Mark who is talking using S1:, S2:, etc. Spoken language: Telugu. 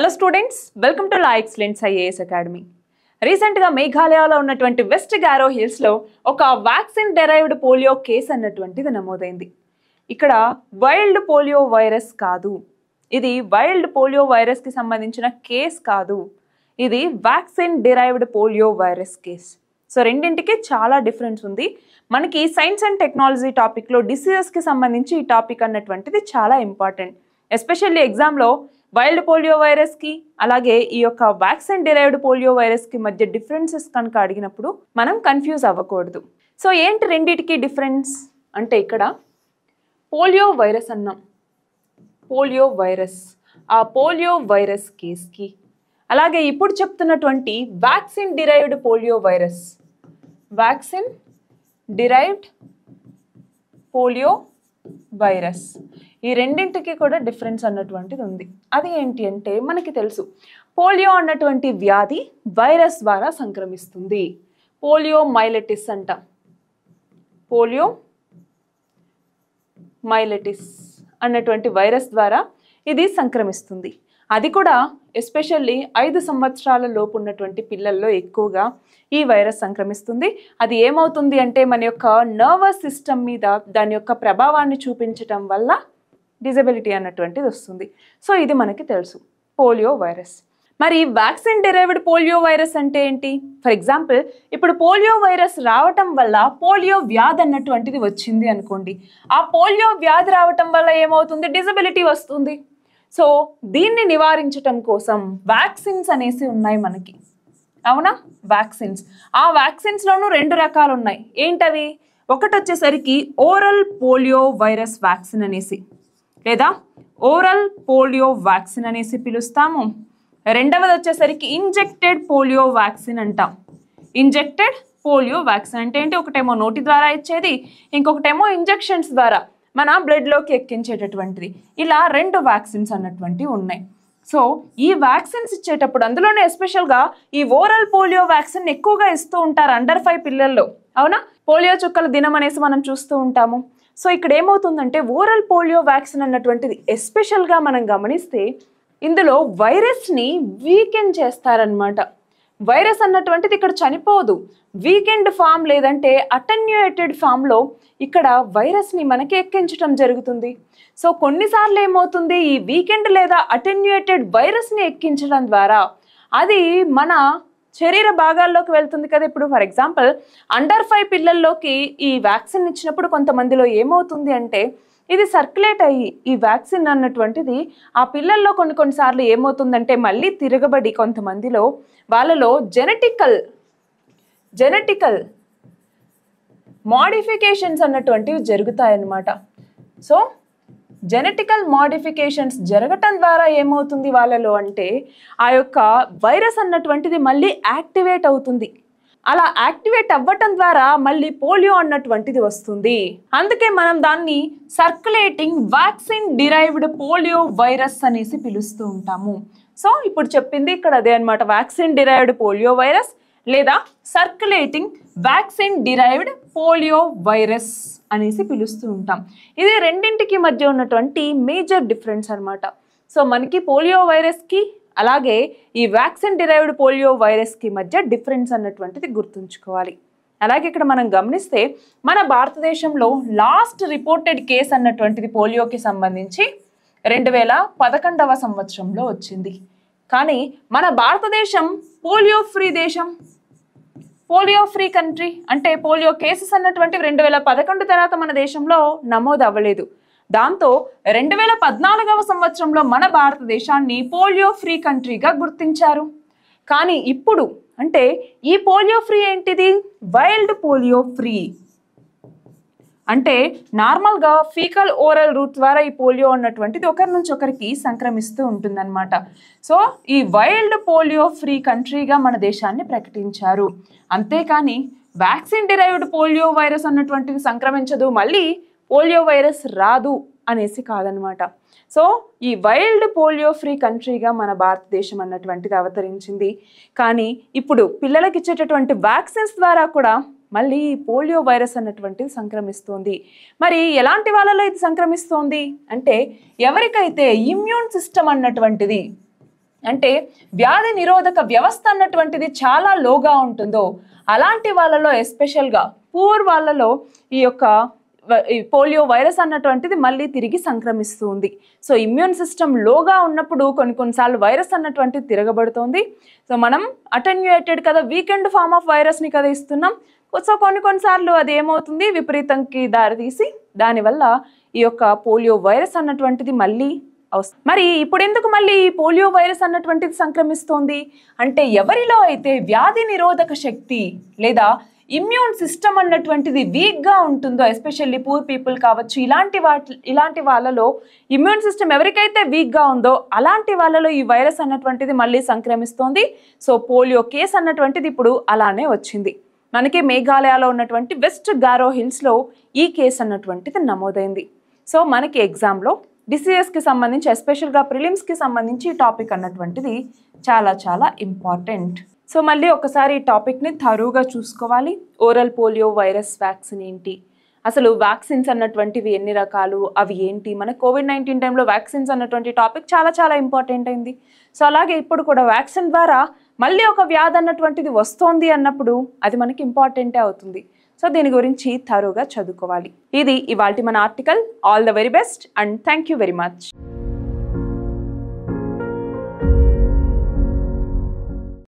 S1: hello students welcome to la excellence IAS academy రీసెంట్గా మేఘాలయలో ఉన్నటువంటి వెస్ట్ గారో హిల్స్లో ఒక వ్యాక్సిన్ డెరైవ్డ్ పోలియో కేసు అన్నటువంటిది నమోదైంది ఇక్కడ వైల్డ్ పోలియో వైరస్ కాదు ఇది వైల్డ్ పోలియో వైరస్కి సంబంధించిన కేస్ కాదు ఇది vaccine derived polio virus case so రెండింటికి చాలా డిఫరెన్స్ ఉంది మనకి సైన్స్ అండ్ టెక్నాలజీ టాపిక్లో డిసీజెస్కి సంబంధించి ఈ టాపిక్ అన్నటువంటిది చాలా ఇంపార్టెంట్ ఎస్పెషల్లీ ఎగ్జామ్లో వైల్డ్ పోలియో వైరస్కి అలాగే ఈ యొక్క వ్యాక్సిన్ డిరైవ్డ్ పోలియో వైరస్కి మధ్య డిఫరెన్సెస్ కనుక అడిగినప్పుడు మనం కన్ఫ్యూజ్ అవ్వకూడదు సో ఏంటి రెండింటికి డిఫరెన్స్ అంటే ఇక్కడ పోలియో వైరస్ అన్నాం పోలియో వైరస్ ఆ పోలియో వైరస్ కేస్కి అలాగే ఇప్పుడు చెప్తున్నటువంటి vaccine derived polio virus vaccine derived polio virus ఈ రెండింటికి కూడా డిఫరెన్స్ అన్నటువంటిది ఉంది అది ఏంటి అంటే మనకి తెలుసు పోలియో అన్నటువంటి వ్యాధి వైరస్ ద్వారా సంక్రమిస్తుంది పోలియో మైలెటిస్ అంట పోలియో మైలెటిస్ అన్నటువంటి వైరస్ ద్వారా ఇది సంక్రమిస్తుంది అది కూడా ఎస్పెషల్లీ ఐదు సంవత్సరాల లోపు ఉన్నటువంటి పిల్లల్లో ఎక్కువగా ఈ వైరస్ సంక్రమిస్తుంది అది ఏమవుతుంది అంటే మన యొక్క నర్వస్ సిస్టమ్ మీద దాని యొక్క ప్రభావాన్ని చూపించటం వల్ల డిజబిలిటీ అన్నటువంటిది వస్తుంది సో ఇది మనకి తెలుసు పోలియో వైరస్ మరి వ్యాక్సిన్ డెరైవ్డ్ పోలియో వైరస్ అంటే ఏంటి ఫర్ ఎగ్జాంపుల్ ఇప్పుడు పోలియో వైరస్ రావటం వల్ల పోలియో వ్యాధి అన్నటువంటిది వచ్చింది అనుకోండి ఆ పోలియో వ్యాధి రావటం వల్ల ఏమవుతుంది డిజబిలిటీ వస్తుంది సో దీన్ని నివారించటం కోసం వ్యాక్సిన్స్ అనేసి ఉన్నాయి మనకి అవునా వ్యాక్సిన్స్ ఆ వ్యాక్సిన్స్లోనూ రెండు రకాలు ఉన్నాయి ఏంటవి ఒకటి వచ్చేసరికి ఓరల్ పోలియో వైరస్ వ్యాక్సిన్ అనేసి లేదా ఓరల్ పోలియో వ్యాక్సిన్ అనేసి పిలుస్తాము రెండవది వచ్చేసరికి ఇంజెక్టెడ్ పోలియో వ్యాక్సిన్ అంటాం ఇంజెక్టెడ్ పోలియో వ్యాక్సిన్ అంటే ఏంటి ఒకటేమో నోటి ద్వారా ఇచ్చేది ఇంకొకటేమో ఇంజెక్షన్స్ ద్వారా మన బ్లడ్లోకి ఎక్కించేటటువంటిది ఇలా రెండు వ్యాక్సిన్స్ అన్నటువంటివి ఉన్నాయి సో ఈ వ్యాక్సిన్స్ ఇచ్చేటప్పుడు అందులోనే ఎస్పెషల్గా ఈ ఓరల్ పోలియో వ్యాక్సిన్ ఎక్కువగా ఇస్తూ ఉంటారు అండర్ ఫైవ్ పిల్లల్లో అవునా పోలియో చుక్కల దినం అనేసి మనం చూస్తూ ఉంటాము సో ఇక్కడ ఏమవుతుందంటే ఓరల్ పోలియో వ్యాక్సిన్ అన్నటువంటిది ఎస్పెషల్గా మనం గమనిస్తే ఇందులో వైరస్ని వీకెండ్ చేస్తారనమాట వైరస్ అన్నటువంటిది ఇక్కడ చనిపోదు వీకెండ్ ఫామ్ లేదంటే అటెన్యుయేటెడ్ ఫామ్లో ఇక్కడ వైరస్ని మనకి ఎక్కించడం జరుగుతుంది సో కొన్నిసార్లు ఏమవుతుంది ఈ వీకెండ్ లేదా అటెన్యుయేటెడ్ వైరస్ని ఎక్కించడం ద్వారా అది మన శరీర భాగాల్లోకి వెళ్తుంది కదా ఇప్పుడు ఫర్ ఎగ్జాంపుల్ అండర్ ఫైవ్ పిల్లల్లోకి ఈ వ్యాక్సిన్ ఇచ్చినప్పుడు కొంతమందిలో ఏమవుతుంది అంటే ఇది సర్క్యులేట్ అయ్యి ఈ వ్యాక్సిన్ అన్నటువంటిది ఆ పిల్లల్లో కొన్ని కొన్నిసార్లు ఏమవుతుందంటే మళ్ళీ తిరగబడి కొంతమందిలో వాళ్ళలో జెనెటికల్ జెనెటికల్ మాడిఫికేషన్స్ అన్నటువంటివి జరుగుతాయన్నమాట సో జెనెటికల్ మాడిఫికేషన్స్ జరగటం ద్వారా ఏమవుతుంది వాళ్ళలో అంటే ఆ యొక్క వైరస్ అన్నటువంటిది మళ్ళీ యాక్టివేట్ అవుతుంది అలా యాక్టివేట్ అవ్వటం ద్వారా మళ్ళీ పోలియో అన్నటువంటిది వస్తుంది అందుకే మనం దాన్ని circulating vaccine derived polio virus అనేసి పిలుస్తూ ఉంటాము సో ఇప్పుడు చెప్పింది ఇక్కడ అదే అనమాట వ్యాక్సిన్ డిరైవ్డ్ పోలియో వైరస్ లేదా circulating vaccine derived polio virus అనేసి పిలుస్తూ ఉంటాం ఇది రెండింటికి మధ్య ఉన్నటువంటి మేజర్ డిఫరెన్స్ అనమాట సో మనకి పోలియో వైరస్కి అలాగే ఈ వ్యాక్సిన్ డిరైవ్డ్ పోలియో వైరస్కి మధ్య డిఫరెన్స్ అన్నటువంటిది గుర్తుంచుకోవాలి అలాగే ఇక్కడ మనం గమనిస్తే మన భారతదేశంలో లాస్ట్ రిపోర్టెడ్ కేసు అన్నటువంటిది పోలియోకి సంబంధించి రెండు వేల పదకొండవ సంవత్సరంలో వచ్చింది కానీ మన భారతదేశం పోలియో ఫ్రీ దేశం పోలియో ఫ్రీ కంట్రీ అంటే పోలియో కేసెస్ అన్నటువంటివి రెండు వేల పదకొండు తర్వాత మన దేశంలో నమోదు అవ్వలేదు దాంతో రెండు వేల పద్నాలుగవ సంవత్సరంలో మన భారతదేశాన్ని పోలియో ఫ్రీ కంట్రీగా గుర్తించారు కానీ ఇప్పుడు అంటే ఈ పోలియో ఫ్రీ ఏంటిది వైల్డ్ పోలియో ఫ్రీ అంటే నార్మల్గా ఫీకల్ ఓరల్ రూట్ ద్వారా ఈ పోలియో అన్నటువంటిది ఒకరి నుంచి ఒకరికి సంక్రమిస్తూ ఉంటుందన్నమాట సో ఈ వైల్డ్ పోలియో ఫ్రీ కంట్రీగా మన దేశాన్ని ప్రకటించారు అంతేకాని వ్యాక్సిన్ డిరైవ్డ్ పోలియో వైరస్ అన్నటువంటిది సంక్రమించదు మళ్ళీ పోలియో వైరస్ రాదు అనేసి కాదనమాట సో ఈ వైల్డ్ పోలియో ఫ్రీ కంట్రీగా మన భారతదేశం అన్నటువంటిది అవతరించింది కానీ ఇప్పుడు పిల్లలకి ఇచ్చేటటువంటి వ్యాక్సిన్స్ ద్వారా కూడా మళ్ళీ పోలియో వైరస్ అన్నటువంటిది సంక్రమిస్తోంది మరి ఎలాంటి వాళ్ళలో ఇది సంక్రమిస్తోంది అంటే ఎవరికైతే ఇమ్యూన్ సిస్టమ్ అన్నటువంటిది అంటే వ్యాధి నిరోధక వ్యవస్థ అన్నటువంటిది చాలా లోగా ఉంటుందో అలాంటి వాళ్ళలో ఎస్పెషల్గా పూర్ వాళ్ళలో ఈ యొక్క పోలియో వైరస్ అన్నటువంటిది మళ్ళీ తిరిగి సంక్రమిస్తుంది సో ఇమ్యూన్ సిస్టమ్ లోగా ఉన్నప్పుడు కొన్ని కొన్నిసార్లు వైరస్ అన్నటువంటిది తిరగబడుతుంది సో మనం అటెన్యుయేటెడ్ కదా వీకెండ్ ఫామ్ ఆఫ్ వైరస్ని కదా ఇస్తున్నాం సో కొన్ని కొన్నిసార్లు అది ఏమవుతుంది విపరీతంకి దారితీసి దానివల్ల ఈ యొక్క పోలియో వైరస్ అన్నటువంటిది మళ్ళీ అవసరం మరి ఇప్పుడు ఎందుకు మళ్ళీ పోలియో వైరస్ అన్నటువంటిది సంక్రమిస్తోంది అంటే ఎవరిలో అయితే వ్యాధి నిరోధక శక్తి లేదా ఇమ్యూన్ సిస్టమ్ అన్నటువంటిది వీక్గా ఉంటుందో ఎస్పెషల్లీ పూర్ పీపుల్ కావచ్చు ఇలాంటి వాటి ఇలాంటి వాళ్ళలో ఇమ్యూన్ సిస్టమ్ ఎవరికైతే వీక్గా ఉందో అలాంటి వాళ్ళలో ఈ వైరస్ అన్నటువంటిది మళ్ళీ సంక్రమిస్తోంది సో పోలియో కేసు అన్నటువంటిది ఇప్పుడు అలానే వచ్చింది మనకే మేఘాలయాలో ఉన్నటువంటి వెస్ట్ గారో హిల్స్లో ఈ కేసు అన్నటువంటిది నమోదైంది సో మనకి ఎగ్జామ్లో డిసిఎస్కి సంబంధించి ఎస్పెషల్గా ప్రిలిమ్స్కి సంబంధించి టాపిక్ అన్నటువంటిది చాలా చాలా ఇంపార్టెంట్ సో మళ్ళీ ఒకసారి ఈ టాపిక్ని తరువుగా చూసుకోవాలి ఓరల్ పోలియో వైరస్ వ్యాక్సిన్ ఏంటి అసలు వ్యాక్సిన్స్ అన్నటువంటివి ఎన్ని రకాలు అవి ఏంటి మన కోవిడ్ నైన్టీన్ టైంలో వ్యాక్సిన్స్ అన్నటువంటి టాపిక్ చాలా చాలా ఇంపార్టెంట్ అయింది సో అలాగే ఇప్పుడు కూడా వ్యాక్సిన్ ద్వారా మళ్ళీ ఒక వ్యాధి అన్నటువంటిది వస్తోంది అన్నప్పుడు అది మనకి ఇంపార్టెంటే అవుతుంది సో దీని గురించి తరువుగా చదువుకోవాలి ఇది ఇవాల్టి మన article all the very best and thank you very much